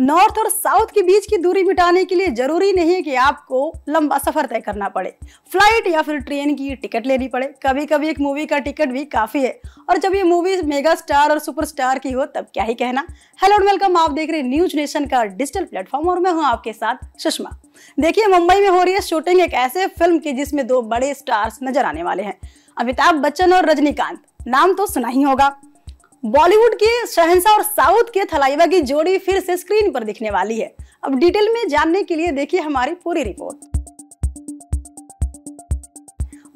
north और south के बीच की दूरी मिटाने के लिए जरूरी नहीं है कि आपको लंबा सफर तय करना पड़े फ्लाइट या फिर ट्रेन की टिकट लेनी पड़े कभी कभी एक मूवी का टिकट भी काफी है और जब ये मूवी मेगा स्टार और सुपर स्टार की हो तब क्या ही कहना हेलो एंड वेलकम आप देख रहे हैं न्यूज नेशन का डिजिटल प्लेटफॉर्म और मैं हूँ आपके साथ सुषमा देखिए मुंबई में हो रही है शूटिंग एक ऐसे फिल्म की जिसमें दो बड़े स्टार्स नजर आने वाले हैं अमिताभ बच्चन और रजनीकांत नाम तो सुना ही होगा बॉलीवुड के शहनशाह और साउथ के थलाइवा की जोड़ी फिर से स्क्रीन पर दिखने वाली है अब डिटेल में जानने के लिए देखिए हमारी पूरी रिपोर्ट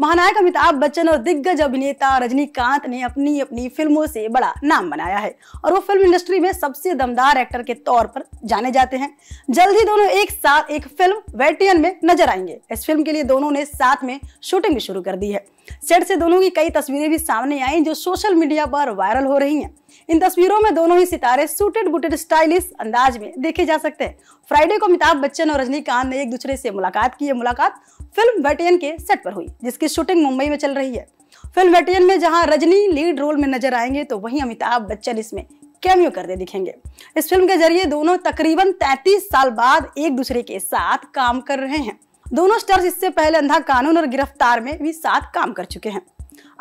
महानायक अमिताभ बच्चन और दिग्गज अभिनेता रजनीकांत ने अपनी अपनी फिल्मों से बड़ा नाम बनाया है और वो फिल्म इंडस्ट्री में सबसे दमदार एक्टर के तौर पर जाने जाते हैं जल्द ही दोनों एक साथ एक फिल्म वेटियन में नजर आएंगे इस फिल्म के लिए दोनों ने साथ में शूटिंग भी शुरू कर दी है सेट से दोनों की कई तस्वीरें भी सामने आई जो सोशल मीडिया पर वायरल हो रही हैं इन तस्वीरों में दोनों ही सितारे सूटेड बुटेड स्टाइलिश अंदाज में देखे जा सकते हैं फ्राइडे को अमिताभ बच्चन और रजनीकांत ने एक दूसरे से मुलाकात की मुलाकात फिल्म वेटियन के सेट पर हुई जिसकी शूटिंग मुंबई में चल रही है फिल्म वेटियन में जहाँ रजनी लीड रोल में नजर आएंगे तो वहीं अमिताभ बच्चन इसमें कैमियो करते दिखेंगे इस फिल्म के जरिए दोनों तकरीबन 33 साल बाद एक दूसरे के साथ काम कर रहे हैं दोनों स्टार्स इससे पहले अंधा कानून और गिरफ्तार में भी साथ काम कर चुके हैं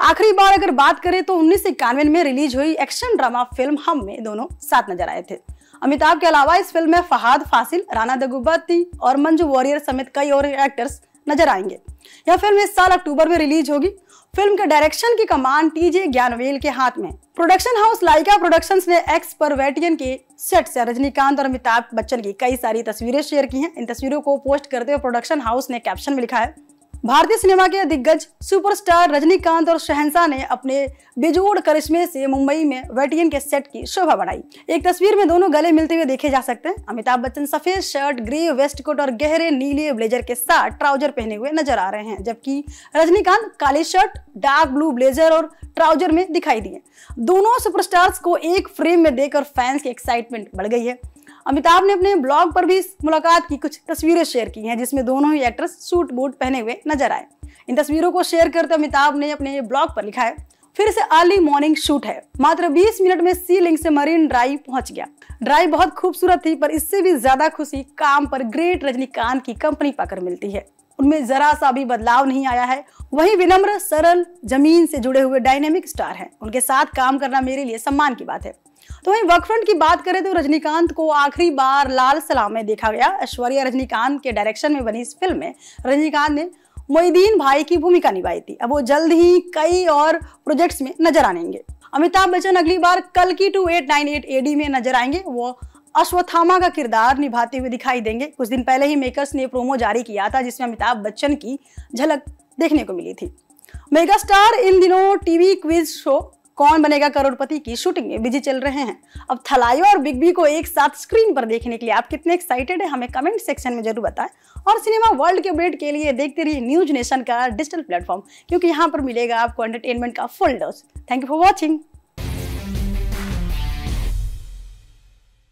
आखिरी बार अगर बात करें तो उन्नीस इक्यानवे में रिलीज हुई एक्शन ड्रामा फिल्म हम में दोनों साथ नजर आए थे अमिताभ के अलावा इस फिल्म में फहाद फासिल राना दगुबाती और मंजू वॉरियर समेत कई और एक्टर्स नजर आएंगे यह फिल्म इस साल अक्टूबर में रिलीज होगी फिल्म के डायरेक्शन की कमान टीजे ज्ञानवेल के हाथ में प्रोडक्शन हाउस लाइका प्रोडक्शंस ने एक्स पर वेटियन के सेट से रजनीकांत और अमिताभ बच्चन की कई सारी तस्वीरें शेयर की हैं इन तस्वीरों को पोस्ट करते हुए प्रोडक्शन हाउस ने कैप्शन में लिखा है भारतीय सिनेमा के दिग्गज सुपरस्टार रजनीकांत और शहनशाह ने अपने बेजोड़ करिश्मे से मुंबई में वेटियन के सेट की शोभा बढ़ाई एक तस्वीर में दोनों गले मिलते हुए देखे जा सकते हैं अमिताभ बच्चन सफेद शर्ट ग्रे वेस्ट कोट और गहरे नीले ब्लेजर के साथ ट्राउजर पहने हुए नजर आ रहे हैं जबकि रजनीकांत काली शर्ट डार्क ब्लू ब्लेजर और ट्राउजर में दिखाई दिए दोनों सुपरस्टार्स को एक फ्रेम में देखकर फैंस की एक्साइटमेंट बढ़ गई है अमिताभ ने अपने ब्लॉग पर भी मुलाकात की कुछ तस्वीरें शेयर की हैं जिसमें दोनों ही एक्ट्रेस सूट बूट पहने हुए नजर आए इन तस्वीरों को शेयर करते अमिताभ ने अपने ब्लॉग पर लिखा है फिर से अर्ली मॉर्निंग शूट है मात्र 20 मिनट में सी से मरीन ड्राइव पहुंच गया ड्राइव बहुत खूबसूरत थी पर इससे भी ज्यादा खुशी काम पर ग्रेट रजनीकांत की कंपनी पाकर मिलती है उनमें जरा सा भी बदलाव नहीं आया है वही विनम्र सरल जमीन से जुड़े हुए डायनेमिक स्टार हैं उनके साथ काम करना मेरे लिए सम्मान की बात है तो वहीं वर्क फ्रंट की बात करें तो रजनीकांत को आखिरी बार लाल सलाम में देखा गया ऐश्वर्या रजनीकांत के डायरेक्शन में बनी इस फिल्म में रजनीकांत ने मोहिदीन भाई की भूमिका निभाई थी अब वो जल्द ही कई और प्रोजेक्ट्स में नजर आनेंगे अमिताभ बच्चन अगली बार कल की two eight nine eight AD में नजर आएंगे वो अश्वत्थामा का किरदार निभाते हुए दिखाई देंगे कुछ दिन पहले ही मेकर्स ने प्रोमो जारी किया था जिसमें अमिताभ बच्चन की झलक देखने को मिली थी मेगा स्टार इन दिनों टीवी क्विज शो कौन बनेगा करोड़पति की शूटिंग में बिजी चल रहे हैं अब थलाइयो और बिग बी को एक साथ स्क्रीन पर देखने के लिए आप कितने एक्साइटेड है हमें कमेंट सेक्शन में जरूर बताएं और सिनेमा वर्ल्ड के अपडेट के लिए देखते रहिए न्यूज नेशन का डिजिटल प्लेटफॉर्म क्योंकि यहाँ पर मिलेगा आपको एंटरटेनमेंट का full dose thank you for watching